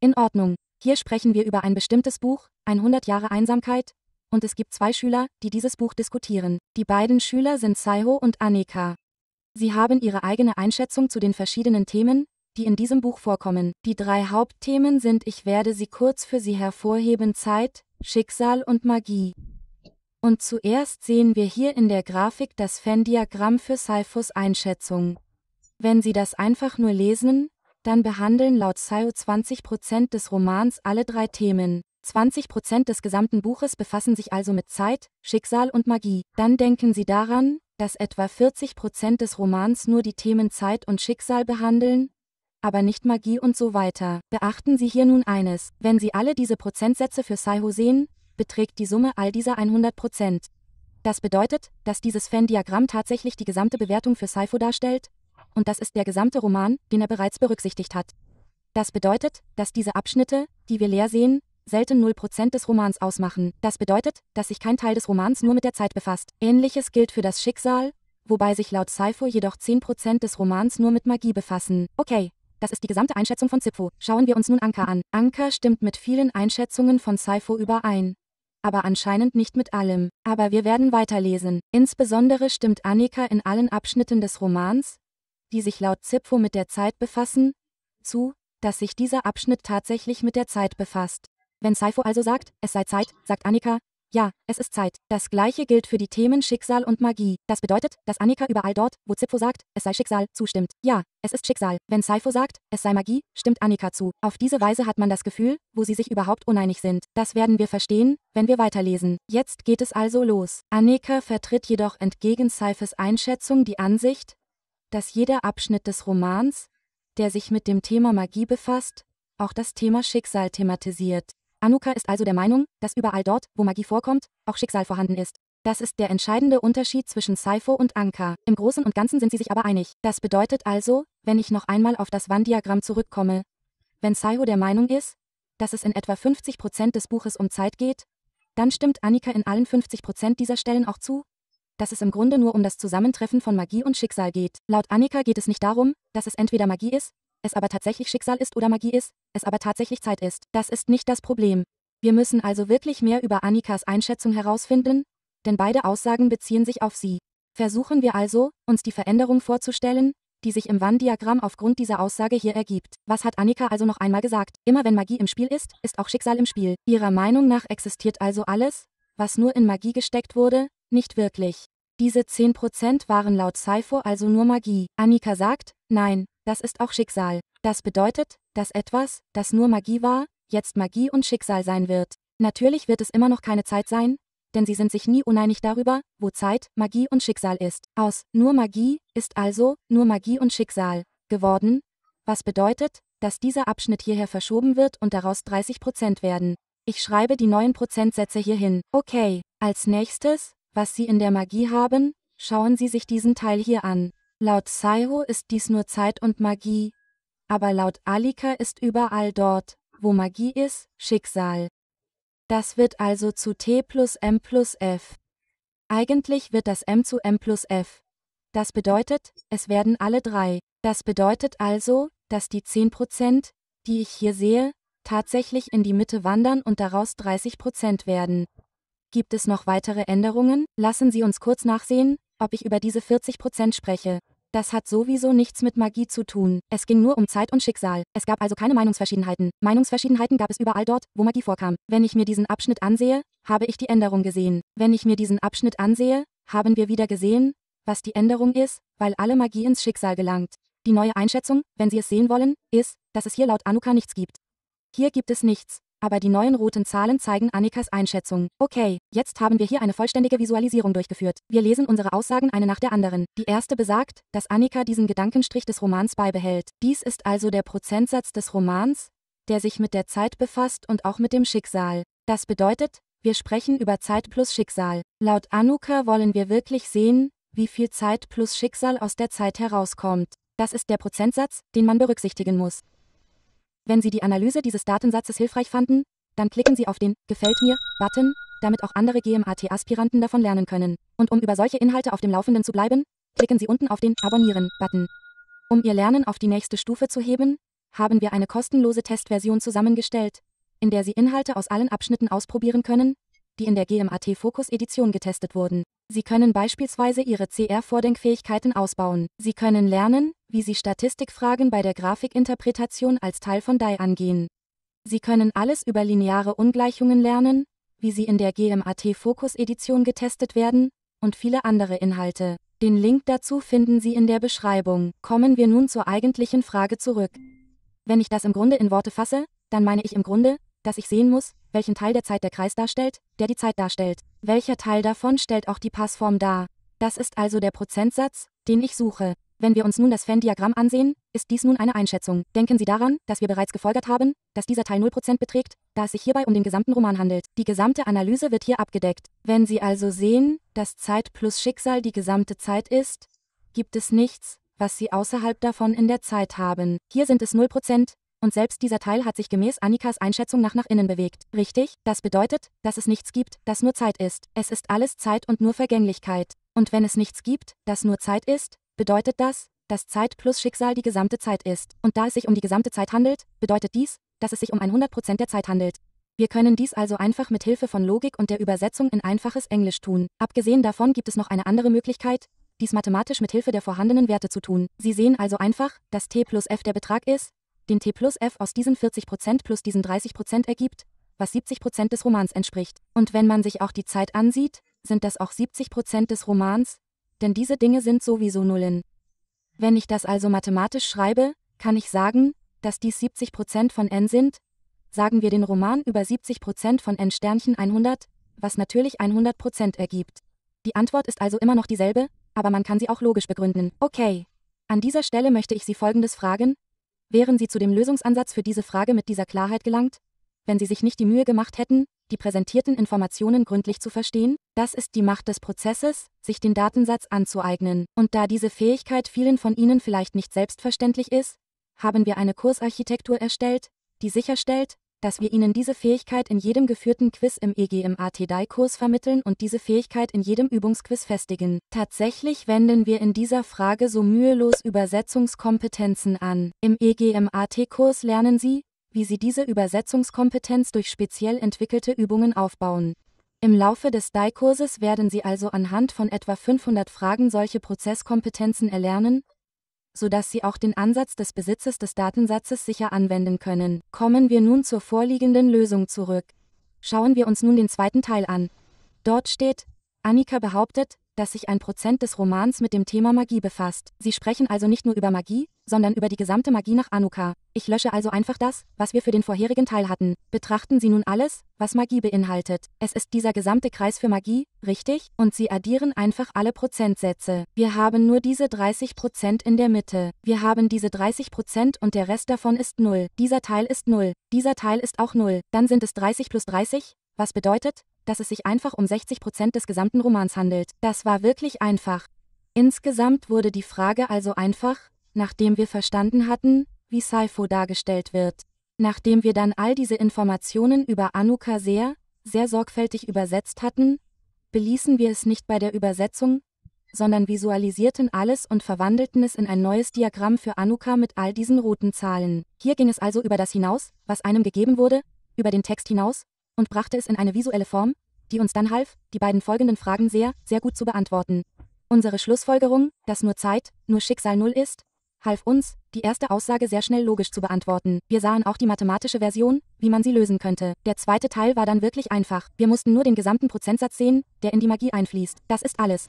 In Ordnung, hier sprechen wir über ein bestimmtes Buch, 100 Jahre Einsamkeit, und es gibt zwei Schüler, die dieses Buch diskutieren. Die beiden Schüler sind Saiho und Aneka. Sie haben ihre eigene Einschätzung zu den verschiedenen Themen, die in diesem Buch vorkommen. Die drei Hauptthemen sind Ich werde sie kurz für Sie hervorheben Zeit, Schicksal und Magie. Und zuerst sehen wir hier in der Grafik das Venn-Diagramm für Saifus Einschätzung. Wenn Sie das einfach nur lesen, dann behandeln laut Sayo 20 des Romans alle drei Themen. 20 des gesamten Buches befassen sich also mit Zeit, Schicksal und Magie. Dann denken Sie daran, dass etwa 40 des Romans nur die Themen Zeit und Schicksal behandeln, aber nicht Magie und so weiter. Beachten Sie hier nun eines, wenn Sie alle diese Prozentsätze für Saiho sehen, beträgt die Summe all dieser 100 Das bedeutet, dass dieses Venn-Diagramm tatsächlich die gesamte Bewertung für Saifo darstellt, und das ist der gesamte Roman, den er bereits berücksichtigt hat. Das bedeutet, dass diese Abschnitte, die wir leer sehen, selten 0% des Romans ausmachen. Das bedeutet, dass sich kein Teil des Romans nur mit der Zeit befasst. Ähnliches gilt für das Schicksal, wobei sich laut Saifo jedoch 10% des Romans nur mit Magie befassen. Okay, das ist die gesamte Einschätzung von Zipfo. Schauen wir uns nun Anker an. Anker stimmt mit vielen Einschätzungen von Saifo überein. Aber anscheinend nicht mit allem. Aber wir werden weiterlesen. Insbesondere stimmt Annika in allen Abschnitten des Romans, die sich laut Zipfo mit der Zeit befassen, zu, dass sich dieser Abschnitt tatsächlich mit der Zeit befasst. Wenn Saifo also sagt, es sei Zeit, sagt Annika, ja, es ist Zeit. Das gleiche gilt für die Themen Schicksal und Magie. Das bedeutet, dass Annika überall dort, wo Zipfo sagt, es sei Schicksal, zustimmt. Ja, es ist Schicksal. Wenn Saifo sagt, es sei Magie, stimmt Annika zu. Auf diese Weise hat man das Gefühl, wo sie sich überhaupt uneinig sind. Das werden wir verstehen, wenn wir weiterlesen. Jetzt geht es also los. Annika vertritt jedoch entgegen Saifes Einschätzung die Ansicht, dass jeder Abschnitt des Romans, der sich mit dem Thema Magie befasst, auch das Thema Schicksal thematisiert. Anuka ist also der Meinung, dass überall dort, wo Magie vorkommt, auch Schicksal vorhanden ist. Das ist der entscheidende Unterschied zwischen Saifo und Anka. Im Großen und Ganzen sind sie sich aber einig. Das bedeutet also, wenn ich noch einmal auf das Wann-Diagramm zurückkomme, wenn Saiho der Meinung ist, dass es in etwa 50% des Buches um Zeit geht, dann stimmt Annika in allen 50% dieser Stellen auch zu, dass es im Grunde nur um das Zusammentreffen von Magie und Schicksal geht. Laut Annika geht es nicht darum, dass es entweder Magie ist, es aber tatsächlich Schicksal ist oder Magie ist, es aber tatsächlich Zeit ist. Das ist nicht das Problem. Wir müssen also wirklich mehr über Annikas Einschätzung herausfinden, denn beide Aussagen beziehen sich auf sie. Versuchen wir also, uns die Veränderung vorzustellen, die sich im Wann-Diagramm aufgrund dieser Aussage hier ergibt. Was hat Annika also noch einmal gesagt? Immer wenn Magie im Spiel ist, ist auch Schicksal im Spiel. Ihrer Meinung nach existiert also alles, was nur in Magie gesteckt wurde, nicht wirklich. Diese 10% waren laut Saifo also nur Magie. Annika sagt, nein, das ist auch Schicksal. Das bedeutet, dass etwas, das nur Magie war, jetzt Magie und Schicksal sein wird. Natürlich wird es immer noch keine Zeit sein, denn sie sind sich nie uneinig darüber, wo Zeit, Magie und Schicksal ist. Aus nur Magie ist also nur Magie und Schicksal geworden, was bedeutet, dass dieser Abschnitt hierher verschoben wird und daraus 30% werden. Ich schreibe die neuen Prozentsätze hierhin. Okay, als nächstes was sie in der Magie haben, schauen Sie sich diesen Teil hier an. Laut Saiho ist dies nur Zeit und Magie. Aber laut Alika ist überall dort, wo Magie ist, Schicksal. Das wird also zu T plus M plus F. Eigentlich wird das M zu M plus F. Das bedeutet, es werden alle drei. Das bedeutet also, dass die 10%, die ich hier sehe, tatsächlich in die Mitte wandern und daraus 30% werden. Gibt es noch weitere Änderungen? Lassen Sie uns kurz nachsehen, ob ich über diese 40% spreche. Das hat sowieso nichts mit Magie zu tun. Es ging nur um Zeit und Schicksal. Es gab also keine Meinungsverschiedenheiten. Meinungsverschiedenheiten gab es überall dort, wo Magie vorkam. Wenn ich mir diesen Abschnitt ansehe, habe ich die Änderung gesehen. Wenn ich mir diesen Abschnitt ansehe, haben wir wieder gesehen, was die Änderung ist, weil alle Magie ins Schicksal gelangt. Die neue Einschätzung, wenn Sie es sehen wollen, ist, dass es hier laut Anuka nichts gibt. Hier gibt es nichts aber die neuen roten Zahlen zeigen Annikas Einschätzung. Okay, jetzt haben wir hier eine vollständige Visualisierung durchgeführt. Wir lesen unsere Aussagen eine nach der anderen. Die erste besagt, dass Annika diesen Gedankenstrich des Romans beibehält. Dies ist also der Prozentsatz des Romans, der sich mit der Zeit befasst und auch mit dem Schicksal. Das bedeutet, wir sprechen über Zeit plus Schicksal. Laut Anuka wollen wir wirklich sehen, wie viel Zeit plus Schicksal aus der Zeit herauskommt. Das ist der Prozentsatz, den man berücksichtigen muss. Wenn Sie die Analyse dieses Datensatzes hilfreich fanden, dann klicken Sie auf den Gefällt mir Button, damit auch andere GMAT-Aspiranten davon lernen können. Und um über solche Inhalte auf dem Laufenden zu bleiben, klicken Sie unten auf den Abonnieren Button. Um Ihr Lernen auf die nächste Stufe zu heben, haben wir eine kostenlose Testversion zusammengestellt, in der Sie Inhalte aus allen Abschnitten ausprobieren können, die in der GMAT Focus Edition getestet wurden. Sie können beispielsweise Ihre CR-Vordenkfähigkeiten ausbauen. Sie können lernen, wie Sie Statistikfragen bei der Grafikinterpretation als Teil von DAI angehen. Sie können alles über lineare Ungleichungen lernen, wie sie in der GMAT Focus Edition getestet werden, und viele andere Inhalte. Den Link dazu finden Sie in der Beschreibung. Kommen wir nun zur eigentlichen Frage zurück. Wenn ich das im Grunde in Worte fasse, dann meine ich im Grunde, dass ich sehen muss, welchen Teil der Zeit der Kreis darstellt, der die Zeit darstellt. Welcher Teil davon stellt auch die Passform dar? Das ist also der Prozentsatz, den ich suche. Wenn wir uns nun das fan diagramm ansehen, ist dies nun eine Einschätzung. Denken Sie daran, dass wir bereits gefolgert haben, dass dieser Teil 0% beträgt, da es sich hierbei um den gesamten Roman handelt. Die gesamte Analyse wird hier abgedeckt. Wenn Sie also sehen, dass Zeit plus Schicksal die gesamte Zeit ist, gibt es nichts, was Sie außerhalb davon in der Zeit haben. Hier sind es 0%, und selbst dieser Teil hat sich gemäß Annikas Einschätzung nach nach innen bewegt. Richtig, das bedeutet, dass es nichts gibt, das nur Zeit ist. Es ist alles Zeit und nur Vergänglichkeit. Und wenn es nichts gibt, das nur Zeit ist, bedeutet das, dass Zeit plus Schicksal die gesamte Zeit ist. Und da es sich um die gesamte Zeit handelt, bedeutet dies, dass es sich um 100% der Zeit handelt. Wir können dies also einfach mit Hilfe von Logik und der Übersetzung in einfaches Englisch tun. Abgesehen davon gibt es noch eine andere Möglichkeit, dies mathematisch mit Hilfe der vorhandenen Werte zu tun. Sie sehen also einfach, dass t plus f der Betrag ist, den T plus F aus diesen 40% plus diesen 30% ergibt, was 70% des Romans entspricht. Und wenn man sich auch die Zeit ansieht, sind das auch 70% des Romans, denn diese Dinge sind sowieso Nullen. Wenn ich das also mathematisch schreibe, kann ich sagen, dass dies 70% von n sind, sagen wir den Roman über 70% von n Sternchen 100, was natürlich 100% ergibt. Die Antwort ist also immer noch dieselbe, aber man kann sie auch logisch begründen. Okay. An dieser Stelle möchte ich Sie Folgendes fragen, Wären Sie zu dem Lösungsansatz für diese Frage mit dieser Klarheit gelangt? Wenn Sie sich nicht die Mühe gemacht hätten, die präsentierten Informationen gründlich zu verstehen, das ist die Macht des Prozesses, sich den Datensatz anzueignen. Und da diese Fähigkeit vielen von Ihnen vielleicht nicht selbstverständlich ist, haben wir eine Kursarchitektur erstellt, die sicherstellt, dass wir Ihnen diese Fähigkeit in jedem geführten Quiz im EGMAT-DAI-Kurs vermitteln und diese Fähigkeit in jedem Übungsquiz festigen. Tatsächlich wenden wir in dieser Frage so mühelos Übersetzungskompetenzen an. Im EGMAT-Kurs lernen Sie, wie Sie diese Übersetzungskompetenz durch speziell entwickelte Übungen aufbauen. Im Laufe des DAI-Kurses werden Sie also anhand von etwa 500 Fragen solche Prozesskompetenzen erlernen, sodass sie auch den Ansatz des Besitzes des Datensatzes sicher anwenden können. Kommen wir nun zur vorliegenden Lösung zurück. Schauen wir uns nun den zweiten Teil an. Dort steht, Annika behauptet, dass sich ein Prozent des Romans mit dem Thema Magie befasst. Sie sprechen also nicht nur über Magie, sondern über die gesamte Magie nach Anuka. Ich lösche also einfach das, was wir für den vorherigen Teil hatten. Betrachten Sie nun alles, was Magie beinhaltet. Es ist dieser gesamte Kreis für Magie, richtig? Und Sie addieren einfach alle Prozentsätze. Wir haben nur diese 30% in der Mitte. Wir haben diese 30% und der Rest davon ist 0. Dieser Teil ist 0. Dieser Teil ist auch 0. Dann sind es 30 plus 30, was bedeutet, dass es sich einfach um 60% des gesamten Romans handelt. Das war wirklich einfach. Insgesamt wurde die Frage also einfach, nachdem wir verstanden hatten, wie Saifo dargestellt wird. Nachdem wir dann all diese Informationen über Anuka sehr, sehr sorgfältig übersetzt hatten, beließen wir es nicht bei der Übersetzung, sondern visualisierten alles und verwandelten es in ein neues Diagramm für Anuka mit all diesen roten Zahlen. Hier ging es also über das hinaus, was einem gegeben wurde, über den Text hinaus, und brachte es in eine visuelle Form, die uns dann half, die beiden folgenden Fragen sehr, sehr gut zu beantworten. Unsere Schlussfolgerung, dass nur Zeit, nur Schicksal null ist, half uns, die erste Aussage sehr schnell logisch zu beantworten. Wir sahen auch die mathematische Version, wie man sie lösen könnte. Der zweite Teil war dann wirklich einfach. Wir mussten nur den gesamten Prozentsatz sehen, der in die Magie einfließt. Das ist alles.